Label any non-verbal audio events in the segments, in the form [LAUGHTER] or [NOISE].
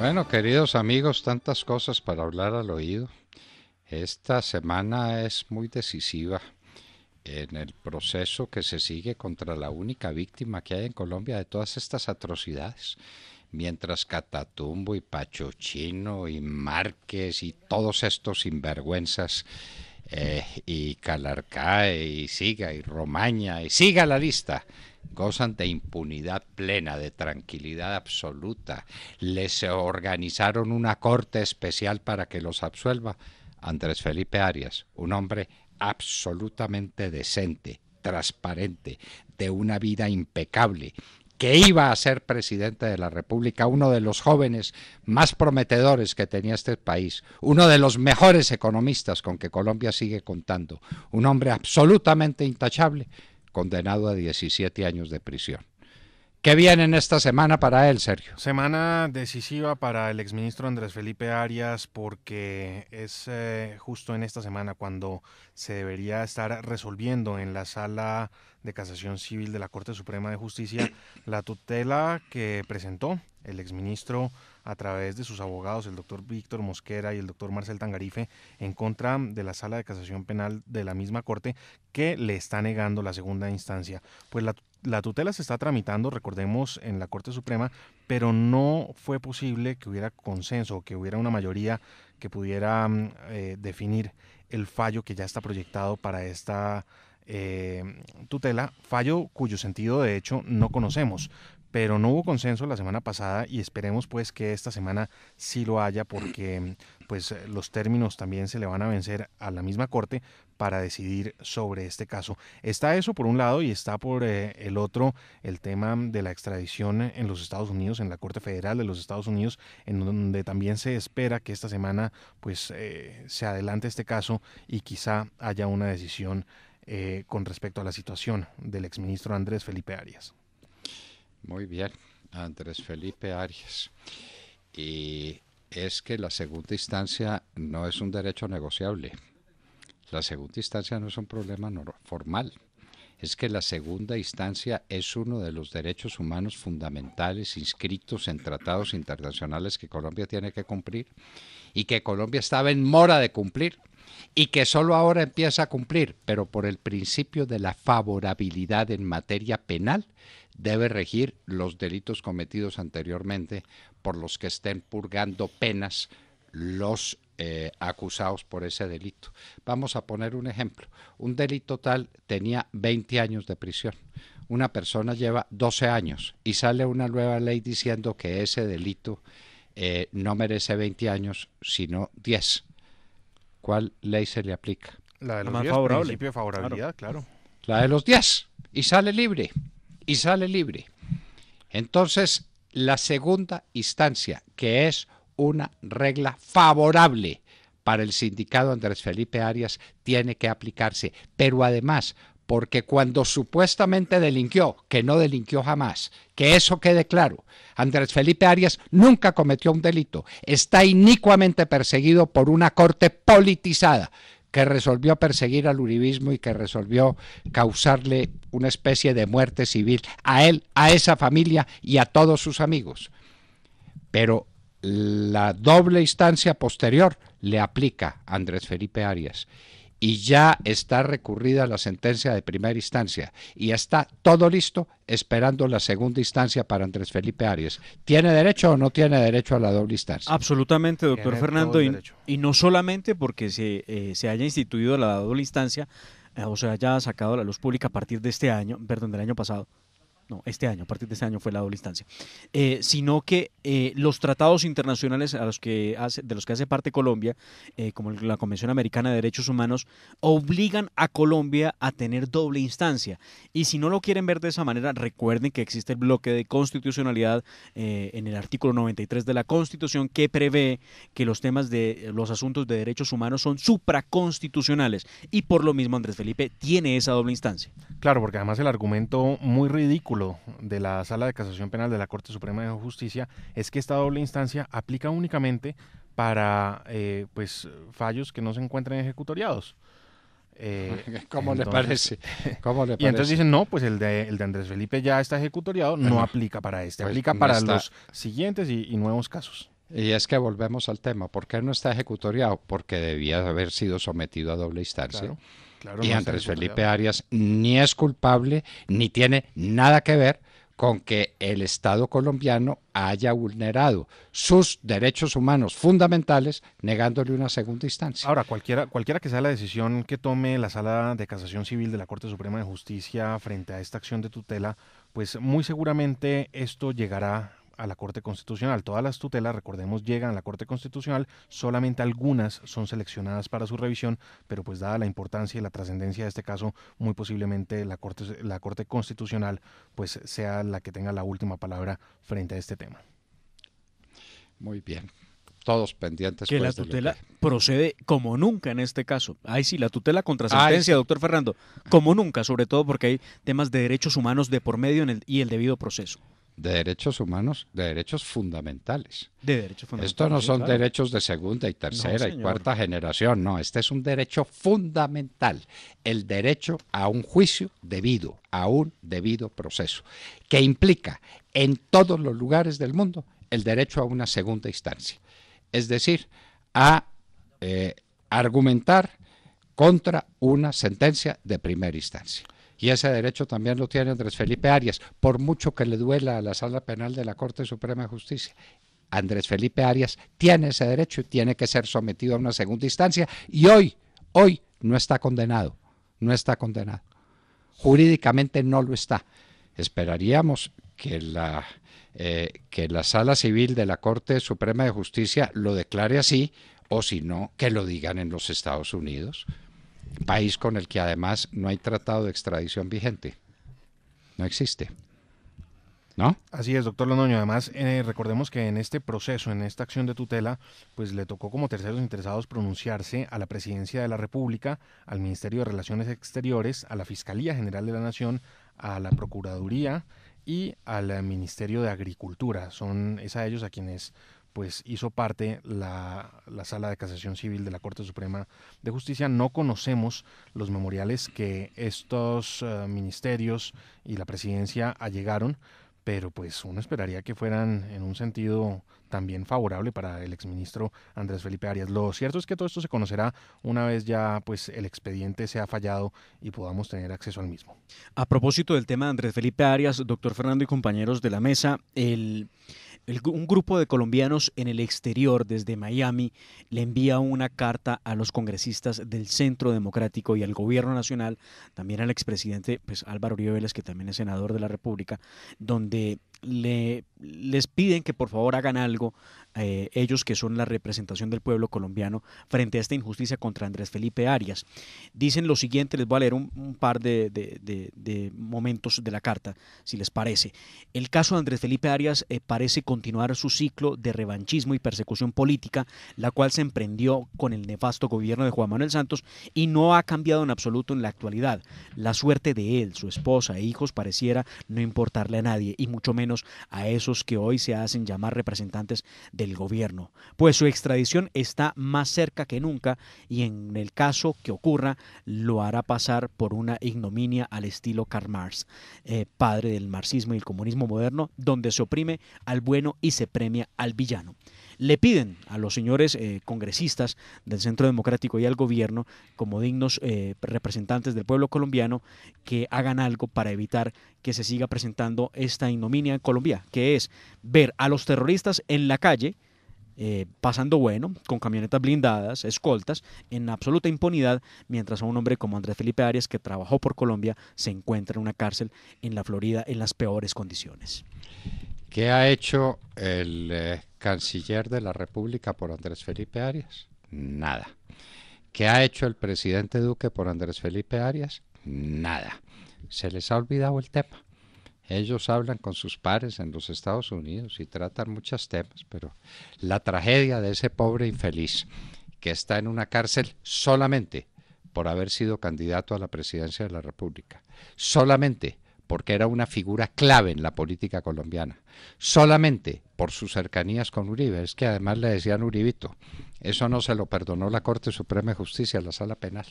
Bueno, queridos amigos, tantas cosas para hablar al oído. Esta semana es muy decisiva en el proceso que se sigue contra la única víctima que hay en Colombia de todas estas atrocidades. Mientras Catatumbo y Pachochino y Márquez y todos estos sinvergüenzas eh, y Calarcae y Siga y Romaña y siga la lista gozan de impunidad plena, de tranquilidad absoluta. Les organizaron una corte especial para que los absuelva. Andrés Felipe Arias, un hombre absolutamente decente, transparente, de una vida impecable, que iba a ser presidente de la República, uno de los jóvenes más prometedores que tenía este país, uno de los mejores economistas con que Colombia sigue contando, un hombre absolutamente intachable, condenado a 17 años de prisión. ¿Qué viene en esta semana para él, Sergio? Semana decisiva para el exministro Andrés Felipe Arias porque es eh, justo en esta semana cuando se debería estar resolviendo en la sala de casación civil de la Corte Suprema de Justicia la tutela que presentó el exministro a través de sus abogados, el doctor Víctor Mosquera y el doctor Marcel Tangarife, en contra de la sala de casación penal de la misma Corte que le está negando la segunda instancia. Pues la la tutela se está tramitando, recordemos, en la Corte Suprema, pero no fue posible que hubiera consenso, que hubiera una mayoría que pudiera mm, eh, definir el fallo que ya está proyectado para esta eh, tutela, fallo cuyo sentido de hecho no conocemos, pero no hubo consenso la semana pasada y esperemos pues que esta semana sí lo haya porque mm, pues los términos también se le van a vencer a la misma corte, para decidir sobre este caso. Está eso por un lado y está por eh, el otro el tema de la extradición en los Estados Unidos, en la Corte Federal de los Estados Unidos, en donde también se espera que esta semana pues eh, se adelante este caso y quizá haya una decisión eh, con respecto a la situación del exministro Andrés Felipe Arias. Muy bien, Andrés Felipe Arias. Y es que la segunda instancia no es un derecho negociable. La segunda instancia no es un problema formal, es que la segunda instancia es uno de los derechos humanos fundamentales inscritos en tratados internacionales que Colombia tiene que cumplir y que Colombia estaba en mora de cumplir y que solo ahora empieza a cumplir, pero por el principio de la favorabilidad en materia penal debe regir los delitos cometidos anteriormente por los que estén purgando penas los eh, acusados por ese delito. Vamos a poner un ejemplo. Un delito tal tenía 20 años de prisión. Una persona lleva 12 años y sale una nueva ley diciendo que ese delito eh, no merece 20 años, sino 10. ¿Cuál ley se le aplica? La de los principio de favorabilidad, claro. La de los 10. Y sale libre. Y sale libre. Entonces, la segunda instancia, que es una regla favorable para el sindicado Andrés Felipe Arias tiene que aplicarse, pero además porque cuando supuestamente delinquió, que no delinquió jamás, que eso quede claro, Andrés Felipe Arias nunca cometió un delito, está inicuamente perseguido por una corte politizada que resolvió perseguir al uribismo y que resolvió causarle una especie de muerte civil a él, a esa familia y a todos sus amigos. Pero la doble instancia posterior le aplica Andrés Felipe Arias y ya está recurrida la sentencia de primera instancia y está todo listo esperando la segunda instancia para Andrés Felipe Arias. ¿Tiene derecho o no tiene derecho a la doble instancia? Absolutamente, doctor Fernando, y, no solamente porque se, eh, se haya instituido la doble instancia eh, o se haya sacado la luz pública a partir de este año, perdón, del año pasado, no, este año, a partir de este año fue la doble instancia, eh, sino que eh, los tratados internacionales de los que hace parte Colombia, eh, como la Convención Americana de Derechos Humanos, obligan a Colombia a tener doble instancia. Y si no lo quieren ver de esa manera, recuerden que existe el bloque de constitucionalidad en el artículo 93 de la Constitución que prevé que los temas de los asuntos de derechos humanos son supraconstitucionales. Y por lo mismo Andrés Felipe tiene esa doble instancia. Claro, porque además el argumento muy ridículo de la Sala de Casación Penal de la Corte Suprema de Justicia es que esta doble instancia aplica únicamente para eh, pues fallos que no se encuentren ejecutoriados. Eh, [LAUGHS] ¿Cómo, le parece? ¿Cómo le [LAUGHS] Y entonces dicen, no, pues el de, Andrés Felipe ya está ejecutoriado, no aplica para este, pues, aplica para los siguientes y, nuevos casos. Y es que volvemos al tema, ¿por qué no está ejecutoriado? Porque debía haber sido sometido a doble instancia y Andrés Felipe Arias ni es culpable ni tiene nada que ver con que el Estado colombiano haya vulnerado sus derechos humanos fundamentales negándole una segunda instancia. Ahora, cualquiera, cualquiera que sea la decisión que tome la Sala de Casación Civil de la Corte Suprema de Justicia frente a esta acción de tutela, pues muy seguramente esto llegará a la Corte Constitucional. Todas las tutelas, recordemos, llegan a la Corte Constitucional, solamente algunas son seleccionadas para su revisión, pero pues dada la importancia y la trascendencia de este caso, muy posiblemente la Corte, la Corte Constitucional pues sea la que tenga la última palabra frente a este tema. Muy bien, todos pendientes. Que la pues, tutela procede como nunca en este caso. Ay, sí, la tutela contra ah, sentencia, doctor Fernando, como nunca, sobre todo porque hay temas de derechos humanos de por medio en el, y el debido proceso de derechos humanos, de derechos fundamentales. De derechos fundamentales. Estos no son derechos de segunda y tercera y cuarta generación, no, este es un derecho fundamental, el derecho a un juicio debido, a un debido proceso, que implica en todos los lugares del mundo el derecho a una segunda instancia, es decir, a eh, argumentar contra una sentencia de primera instancia. Y ese derecho también lo tiene Andrés Felipe Arias, por mucho que le duela a la sala penal de la Corte Suprema de Justicia. Andrés Felipe Arias tiene ese derecho y tiene que ser sometido a una segunda instancia. Y hoy, hoy no está condenado, no está condenado. Jurídicamente no lo está. Esperaríamos que la, eh, que la sala civil de la Corte Suprema de Justicia lo declare así o si no, que lo digan en los Estados Unidos, país con el que además no hay tratado de extradición vigente. No existe. ¿No? Así es, doctor Londoño. Además, eh, recordemos que en este proceso, en esta acción de tutela, pues le tocó como terceros interesados pronunciarse a la Presidencia de la República, al Ministerio de Relaciones Exteriores, a la Fiscalía General de la Nación, a la Procuraduría y al Ministerio de Agricultura. Son es a ellos a quienes pues hizo parte la, sala de casación civil de la Corte Suprema de Justicia. No conocemos los memoriales que estos eh, ministerios y la presidencia allegaron, pero pues uno esperaría que fueran en un sentido también favorable para el exministro Andrés Felipe Arias. Lo cierto es que todo esto se conocerá una vez ya pues el expediente sea fallado y podamos tener acceso al mismo. A propósito del tema de Andrés Felipe Arias, doctor Fernando y compañeros de la mesa, el un grupo de colombianos en el exterior desde Miami le envía una carta a los congresistas del Centro Democrático y al gobierno nacional, también al expresidente pues, Álvaro Uribe Vélez, que también es senador de la República, donde le, les piden que por favor hagan algo eh, ellos que son la representación del pueblo colombiano frente a esta injusticia contra Andrés Felipe Arias. Dicen lo siguiente, les voy a leer un, par de, momentos de la carta, si les parece. El caso de Andrés Felipe Arias eh, parece continuar su ciclo de revanchismo y persecución política, la cual se emprendió con el nefasto gobierno de Juan Manuel Santos y no ha cambiado en absoluto en la actualidad. La suerte de él, su esposa e hijos pareciera no importarle a nadie y mucho menos a esos que hoy se hacen llamar representantes de del gobierno, pues su extradición está más cerca que nunca y en el caso que ocurra lo hará pasar por una ignominia al estilo Karl Marx, eh, padre del marxismo y el comunismo moderno, donde se oprime al bueno y se premia al villano le piden a los señores eh, congresistas del Centro Democrático y al gobierno, como dignos eh, representantes del pueblo colombiano, que hagan algo para evitar que se siga presentando esta ignominia en Colombia, que es ver a los terroristas en la calle. Eh, pasando bueno, con camionetas blindadas, escoltas, en absoluta impunidad, mientras a un hombre como Andrés Felipe Arias, que trabajó por Colombia, se encuentra en una cárcel en la Florida en las peores condiciones. ¿Qué ha hecho el canciller de la República por Andrés Felipe Arias? Nada. ¿Qué ha hecho el presidente Duque por Andrés Felipe Arias? Nada. Se les ha olvidado el tema. Ellos hablan con sus pares en los Estados Unidos y tratan muchos temas, pero la tragedia de ese pobre infeliz que está en una cárcel solamente por haber sido candidato a la presidencia de la República, solamente porque era una figura clave en la política colombiana. Solamente por sus cercanías con Uribe, es que además le decían Uribito. Eso no se lo perdonó la Corte Suprema de Justicia, la Sala Penal.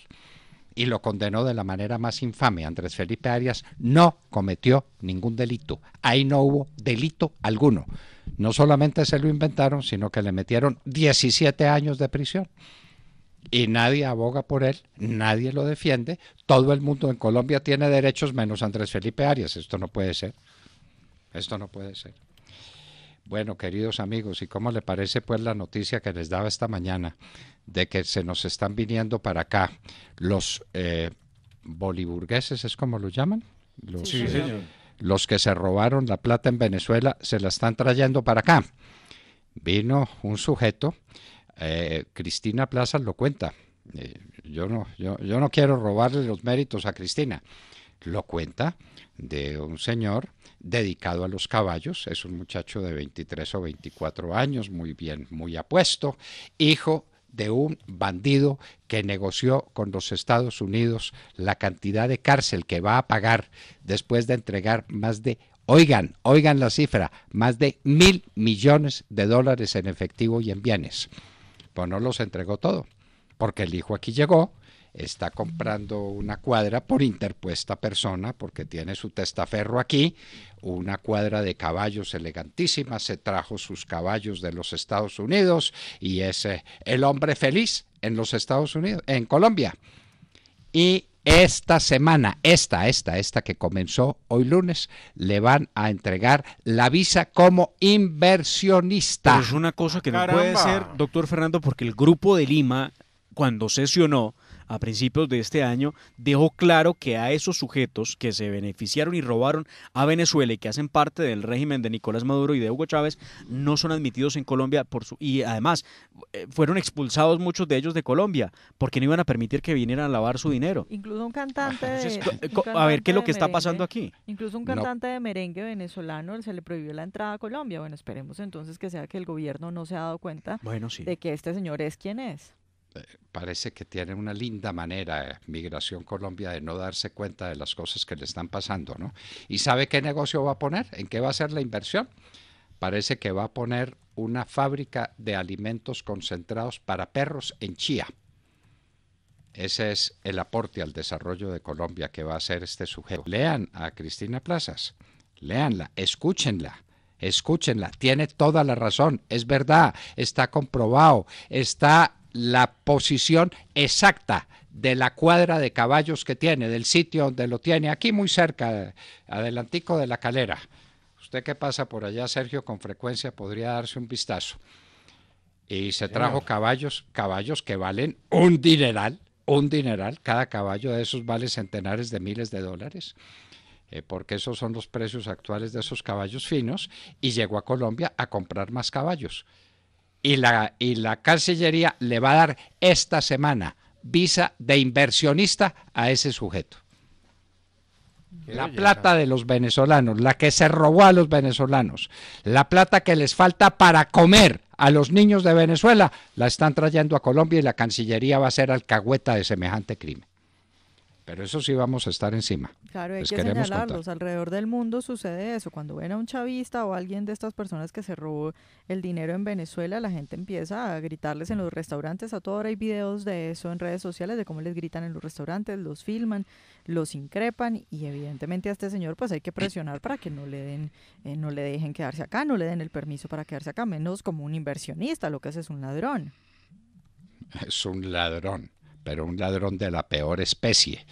Y lo condenó de la manera más infame. Andrés Felipe Arias no cometió ningún delito. Ahí no hubo delito alguno. No solamente se lo inventaron, sino que le metieron 17 años de prisión y nadie aboga por él, nadie lo defiende, todo el mundo en Colombia tiene derechos menos Andrés Felipe Arias. Esto no puede ser. Esto no puede ser. Bueno, queridos amigos, ¿y cómo le parece pues la noticia que les daba esta mañana de que se nos están viniendo para acá los eh, boliburgueses, es como lo llaman? los que se robaron la plata en Venezuela se la están trayendo para acá. Vino un sujeto eh, Cristina Plaza lo cuenta. Eh, yo, no, yo, yo no quiero robarle los méritos a Cristina. Lo cuenta de un señor dedicado a los caballos, es un muchacho de 23 o 24 años, muy bien, muy apuesto, hijo de un bandido que negoció con los Estados Unidos la cantidad de cárcel que va a pagar después de entregar más de, oigan, oigan la cifra, más de mil millones de dólares en efectivo y en bienes pues no los entregó todo, porque el hijo aquí llegó, está comprando una cuadra por interpuesta persona, porque tiene su testaferro aquí, una cuadra de caballos elegantísimas, se trajo sus caballos de los Estados Unidos y es eh, el hombre feliz en los Estados Unidos, en Colombia. Y esta semana, esta, esta, esta que comenzó hoy lunes, le van a entregar la visa como inversionista. es una cosa que no puede ser, doctor Fernando, porque el Grupo de Lima, cuando sesionó, a principios de este año, dejó claro que a esos sujetos que se beneficiaron y robaron a Venezuela y que hacen parte del régimen de Nicolás Maduro y de Hugo Chávez no son admitidos en Colombia por su y además eh, fueron expulsados muchos de ellos de Colombia porque no iban a permitir que vinieran a lavar su dinero. Incluso un cantante, de, a ver qué es lo que merengue, está pasando aquí. Incluso un cantante de merengue venezolano se le prohibió la entrada a Colombia. Bueno, esperemos entonces que sea que el gobierno no se ha dado cuenta de que este señor es quien es parece que tiene una linda manera eh, Migración Colombia de no darse cuenta de las cosas que le están pasando, ¿no? Y sabe qué negocio va a poner, en qué va a ser la inversión. Parece que va a poner una fábrica de alimentos concentrados para perros en Chía. Ese es el aporte al desarrollo de Colombia que va a hacer este sujeto. Lean a Cristina Plazas, leanla, escúchenla escúchenla, tiene toda la razón, es verdad, está comprobado, está la posición exacta de la cuadra de caballos que tiene, del sitio donde lo tiene, aquí muy cerca, adelantico de la calera. Usted que pasa por allá, Sergio, con frecuencia podría darse un vistazo. Y se trajo caballos, caballos que valen un dineral, un dineral, cada caballo de esos vale centenares de miles de dólares. Eh, porque esos son los precios actuales de esos caballos finos, y llegó a Colombia a comprar más caballos y la, la Cancillería le va a dar esta semana visa de inversionista a ese sujeto. La plata de los venezolanos, la que se robó a los venezolanos, la plata que les falta para comer a los niños de Venezuela, la están trayendo a Colombia y la Cancillería va a ser alcahueta de semejante crimen. Pero eso sí vamos a estar encima. Claro, hay que señalarlos. Alrededor del mundo sucede eso. Cuando ven a un chavista o alguien de estas personas que se robó el dinero en Venezuela, la gente empieza a gritarles en los restaurantes. A toda hora hay videos de eso en redes sociales, de cómo les gritan en los restaurantes, los filman, los increpan y evidentemente a este señor pues hay que presionar para que no le den, eh, no le dejen quedarse acá, no le den el permiso para quedarse acá, menos como un inversionista, lo que hace es un ladrón. Es un ladrón pero un ladrón de la peor especie.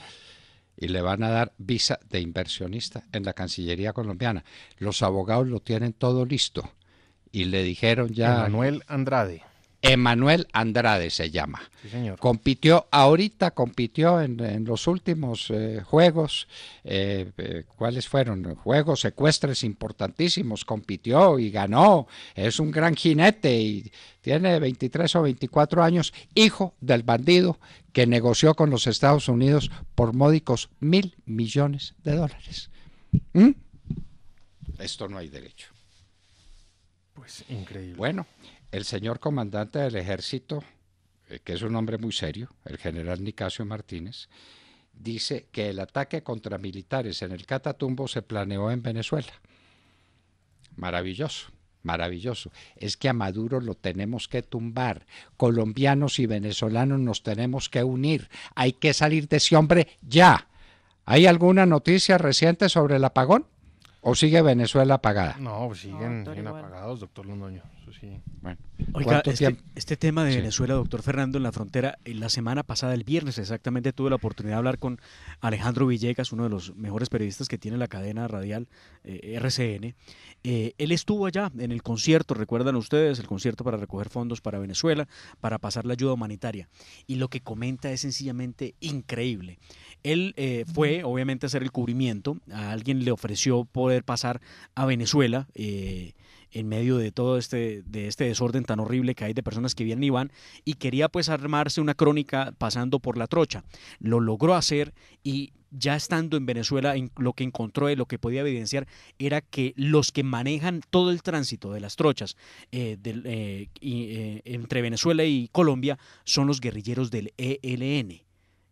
Y le van a dar visa de inversionista en la Cancillería colombiana. Los abogados lo tienen todo listo. Y le dijeron ya... Manuel Andrade. Emanuel Andrade se llama. Compitió, ahorita compitió en, los últimos eh, juegos, eh, eh, ¿cuáles fueron? Juegos secuestres importantísimos, compitió y ganó, es un gran jinete y tiene 23 o 24 años, hijo del bandido que negoció con los Estados Unidos por módicos mil millones de dólares. ¿Mm? Esto no hay derecho. Pues increíble. Bueno el señor comandante del ejército, eh, que es un hombre muy serio, el general Nicasio Martínez, dice que el ataque contra militares en el Catatumbo se planeó en Venezuela. Maravilloso, maravilloso. Es que a Maduro lo tenemos que tumbar. Colombianos y venezolanos nos tenemos que unir. Hay que salir de ese hombre ya. ¿Hay alguna noticia reciente sobre el apagón? ¿O sigue Venezuela apagada? No, pues siguen, apagados, doctor Londoño. Pues bueno. Oiga, este, este, tema de Venezuela, doctor Fernando, en la frontera, eh, la semana pasada, el viernes exactamente, tuve la oportunidad de hablar con Alejandro Villegas, uno de los mejores periodistas que tiene la cadena radial eh, RCN. Eh, él estuvo allá en el concierto, recuerdan ustedes, el concierto para recoger fondos para Venezuela, para pasar la ayuda humanitaria. Y lo que comenta es sencillamente increíble. Él fue, obviamente, a hacer el cubrimiento. A alguien le ofreció poder pasar a Venezuela. Eh, en medio de todo este, de este desorden tan horrible que hay de personas que vienen y van, y quería pues armarse una crónica pasando por la trocha. Lo logró hacer y ya estando en Venezuela, lo que encontró y lo que podía evidenciar era que los que manejan todo el tránsito de las trochas eh, eh, eh, entre Venezuela y Colombia son los guerrilleros del ELN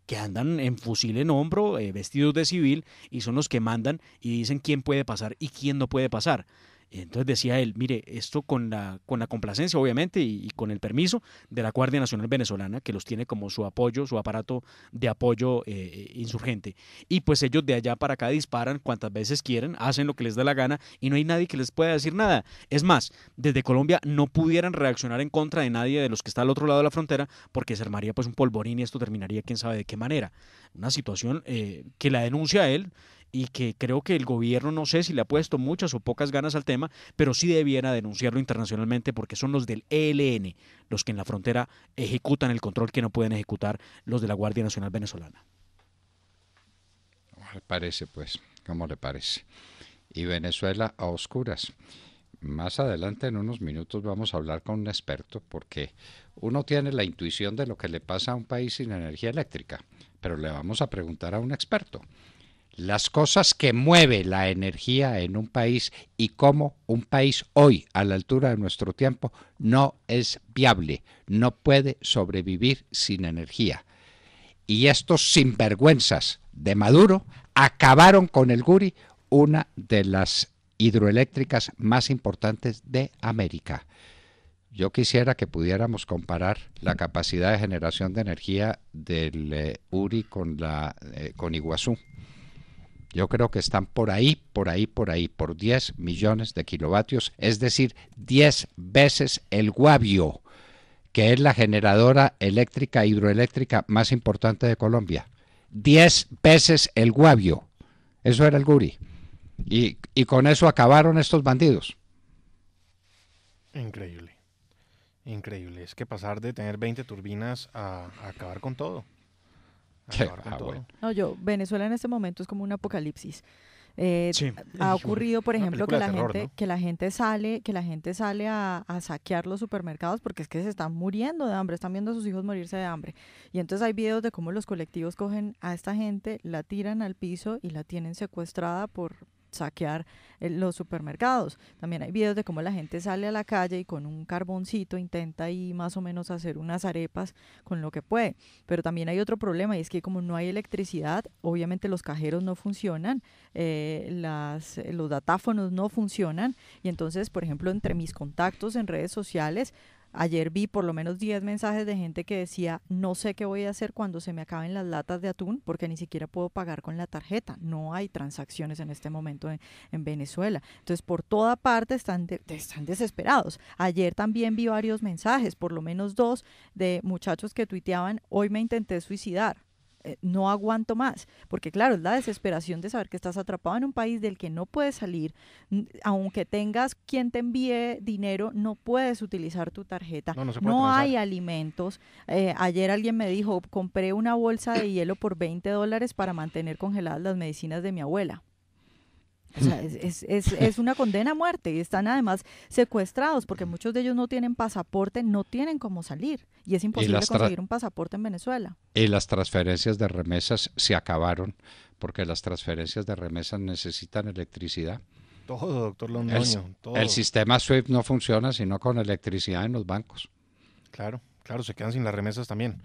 que andan en fusil en hombro, vestidos de civil, y son los que mandan y dicen quién puede pasar y quién no puede pasar entonces decía él, mire, esto con la, con la complacencia, obviamente, y, con el permiso de la Guardia Nacional Venezolana, que los tiene como su apoyo, su aparato de apoyo eh, eh, insurgente. Y pues ellos de allá para acá disparan cuantas veces quieren, hacen lo que les da la gana, y no hay nadie que les pueda decir nada. Es más, desde Colombia no pudieran reaccionar en contra de nadie de los que está al otro lado de la frontera, porque se armaría pues un polvorín y esto terminaría quién sabe de qué manera. Una situación eh, que la denuncia él y que creo que el gobierno, no sé si le ha puesto muchas o pocas ganas al tema, pero sí debiera denunciarlo internacionalmente porque son los del ELN los que en la frontera ejecutan el control que no pueden ejecutar los de la Guardia Nacional venezolana. ¿Cómo parece, pues? ¿Cómo le parece? Y Venezuela a oscuras. Más adelante, en unos minutos, vamos a hablar con un experto porque uno tiene la intuición de lo que le pasa a un país sin energía eléctrica, pero le vamos a preguntar a un experto las cosas que mueve la energía en un país y cómo un país hoy, a la altura de nuestro tiempo, no es viable, no puede sobrevivir sin energía. Y estos sinvergüenzas de Maduro acabaron con el Guri, una de las hidroeléctricas más importantes de América. Yo quisiera que pudiéramos comparar la capacidad de generación de energía del eh, URI con, la, eh, con Iguazú. Yo creo que están por ahí, por ahí, por ahí, por 10 millones de kilovatios, es decir, 10 veces el guavio, que es la generadora eléctrica, hidroeléctrica más importante de Colombia. 10 veces el guavio. Eso era el guri. Y, con eso acabaron estos bandidos. Increíble. Increíble. Es que pasar de tener 20 turbinas a acabar con todo. [LAUGHS] No, yo, Venezuela en este momento es como un apocalipsis. Eh, ha ocurrido, por ejemplo, que la, gente, que la gente sale, que la gente sale a, a, saquear los supermercados porque es que se están muriendo de hambre, están viendo a sus hijos morirse de hambre. Y entonces hay videos de cómo los colectivos cogen a esta gente, la tiran al piso y la tienen secuestrada por, saquear eh, los supermercados. También hay videos de cómo la gente sale a la calle y con un carboncito intenta ahí más o menos hacer unas arepas con lo que puede. Pero también hay otro problema y es que como no hay electricidad, obviamente los cajeros no funcionan, eh, las, eh, los datáfonos no funcionan y entonces, por ejemplo, entre mis contactos en redes sociales Ayer vi por lo menos 10 mensajes de gente que decía, no sé qué voy a hacer cuando se me acaben las latas de atún porque ni siquiera puedo pagar con la tarjeta. No hay transacciones en este momento en, Venezuela. Entonces, por toda parte están, están desesperados. Ayer también vi varios mensajes, por lo menos dos, de muchachos que tuiteaban, hoy me intenté suicidar. Eh, no aguanto más, porque claro, es la desesperación de saber que estás atrapado en un país del que no puedes salir, aunque tengas quien te envíe dinero, no puedes utilizar tu tarjeta, no, hay alimentos. Eh, ayer alguien me dijo, compré una bolsa de hielo por 20 dólares para mantener congeladas las medicinas de mi abuela sea, es, [LAUGHS] es, una condena a muerte y están además secuestrados porque muchos de ellos no tienen pasaporte, no tienen cómo salir y es imposible conseguir un pasaporte en Venezuela. Y las transferencias de remesas se acabaron porque las transferencias de remesas necesitan electricidad. Todo, doctor Londoño. El, todo. el sistema SWIFT no funciona sino con electricidad en los bancos. Claro, claro, se quedan sin las remesas también.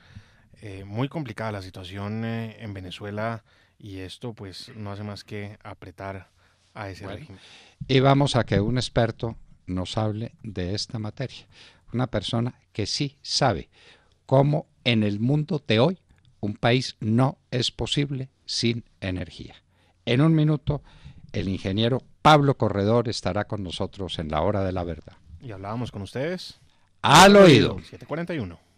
Eh, muy complicada la situación eh, en Venezuela y esto pues no hace más que apretar y vamos a que un experto nos hable de esta materia. Una persona que sí sabe cómo en el mundo de hoy un país no es posible sin energía. En un minuto, el ingeniero Pablo Corredor estará con nosotros en la hora de la verdad. Y hablábamos con ustedes. Al oído. 741.